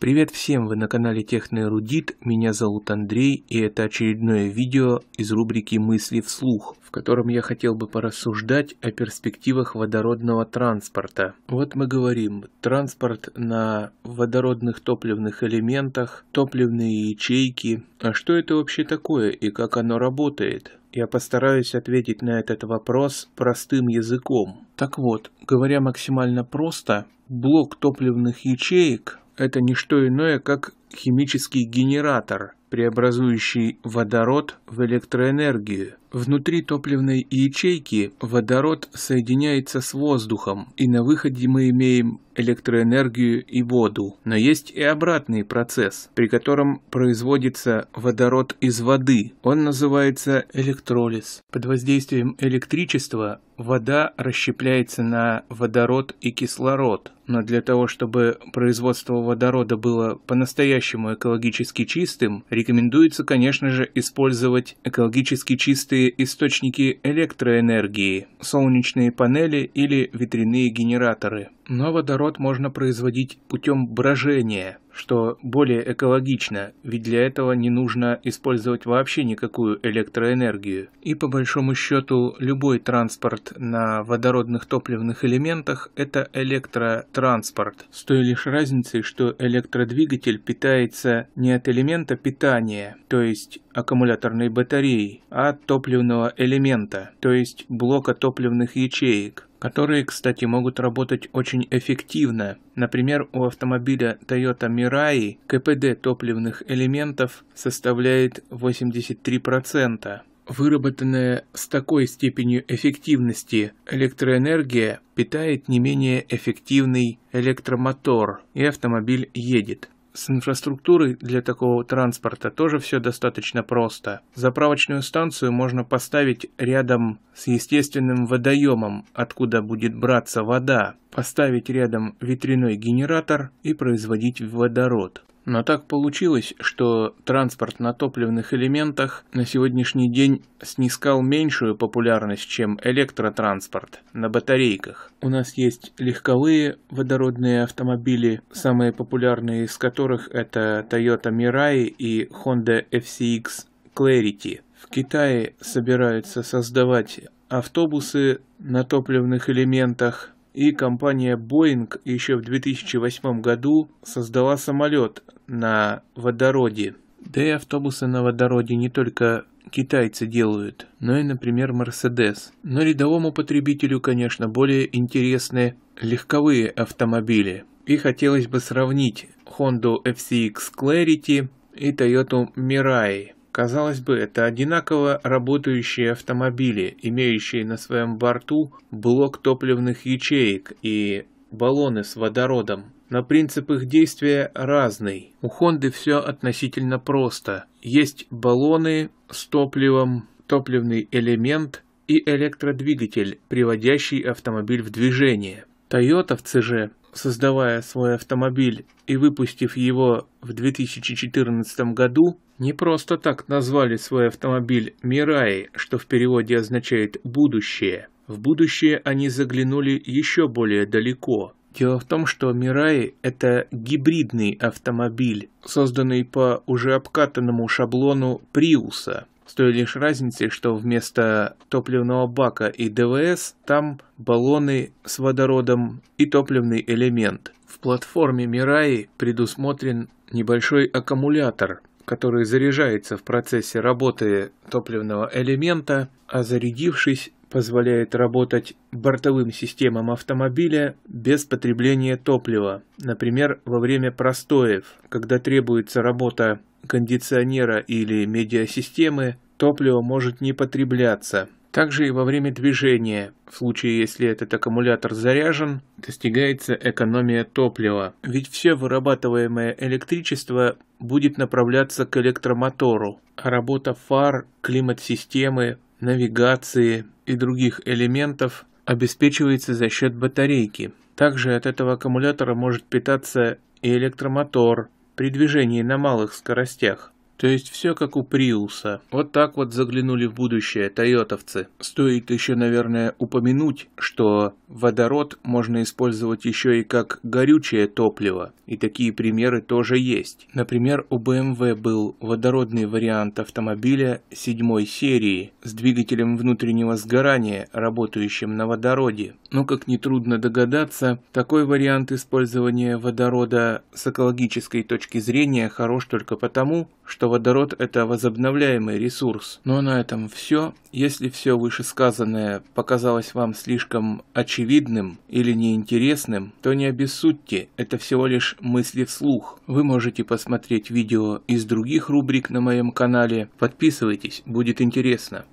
Привет всем, вы на канале Техноэрудит, меня зовут Андрей и это очередное видео из рубрики «Мысли вслух», в котором я хотел бы порассуждать о перспективах водородного транспорта. Вот мы говорим, транспорт на водородных топливных элементах, топливные ячейки. А что это вообще такое и как оно работает? Я постараюсь ответить на этот вопрос простым языком. Так вот, говоря максимально просто, блок топливных ячеек это не что иное, как химический генератор, преобразующий водород в электроэнергию. Внутри топливной ячейки водород соединяется с воздухом, и на выходе мы имеем электроэнергию и воду. Но есть и обратный процесс, при котором производится водород из воды. Он называется электролиз. Под воздействием электричества вода расщепляется на водород и кислород. Но для того, чтобы производство водорода было по-настоящему экологически чистым, рекомендуется, конечно же, использовать экологически чистые открытые источники электроэнергии, солнечные панели или ветряные генераторы. Но водород можно производить путем брожения – что более экологично, ведь для этого не нужно использовать вообще никакую электроэнергию. И по большому счету любой транспорт на водородных топливных элементах – это электротранспорт, с той лишь разницей, что электродвигатель питается не от элемента питания, то есть аккумуляторной батареи, а от топливного элемента, то есть блока топливных ячеек которые, кстати, могут работать очень эффективно. Например, у автомобиля Toyota Mirai КПД топливных элементов составляет 83%. Выработанная с такой степенью эффективности электроэнергия питает не менее эффективный электромотор, и автомобиль едет. С инфраструктурой для такого транспорта тоже все достаточно просто. Заправочную станцию можно поставить рядом с естественным водоемом, откуда будет браться вода, поставить рядом ветряной генератор и производить водород. Но так получилось, что транспорт на топливных элементах на сегодняшний день снискал меньшую популярность, чем электротранспорт на батарейках. У нас есть легковые водородные автомобили, самые популярные из которых это Toyota Mirai и Honda FCX Clarity. В Китае собираются создавать автобусы на топливных элементах, и компания Boeing еще в 2008 году создала самолет на водороде. Да и автобусы на водороде не только китайцы делают, но и, например, Mercedes. Но рядовому потребителю, конечно, более интересны легковые автомобили. И хотелось бы сравнить Honda FCX Clarity и Toyota Mirai. Казалось бы, это одинаково работающие автомобили, имеющие на своем борту блок топливных ячеек и баллоны с водородом. Но принцип их действия разный. У Хонды все относительно просто. Есть баллоны с топливом, топливный элемент и электродвигатель, приводящий автомобиль в движение. Тойотовцы же создавая свой автомобиль и выпустив его в 2014 году, не просто так назвали свой автомобиль «Мирай», что в переводе означает «будущее». В будущее они заглянули еще более далеко. Дело в том, что Мирай – это гибридный автомобиль, созданный по уже обкатанному шаблону Приуса – с той лишь разницей, что вместо топливного бака и ДВС там баллоны с водородом и топливный элемент. В платформе Мираи предусмотрен небольшой аккумулятор, который заряжается в процессе работы топливного элемента, а зарядившись, позволяет работать бортовым системам автомобиля без потребления топлива, например, во время простоев, когда требуется работа кондиционера или медиасистемы топливо может не потребляться. Также и во время движения, в случае если этот аккумулятор заряжен, достигается экономия топлива, ведь все вырабатываемое электричество будет направляться к электромотору, а работа фар, климат-системы, навигации и других элементов обеспечивается за счет батарейки. Также от этого аккумулятора может питаться и электромотор, при движении на малых скоростях. То есть все как у Приуса. Вот так вот заглянули в будущее тойотовцы. Стоит еще, наверное, упомянуть, что водород можно использовать еще и как горючее топливо. И такие примеры тоже есть. Например, у BMW эм был водородный вариант автомобиля седьмой серии с двигателем внутреннего сгорания, работающим на водороде. Но, ну, как нетрудно догадаться, такой вариант использования водорода с экологической точки зрения хорош только потому, что водород – это возобновляемый ресурс. Но на этом все. Если все вышесказанное показалось вам слишком очевидным или неинтересным, то не обессудьте, это всего лишь мысли вслух. Вы можете посмотреть видео из других рубрик на моем канале. Подписывайтесь, будет интересно.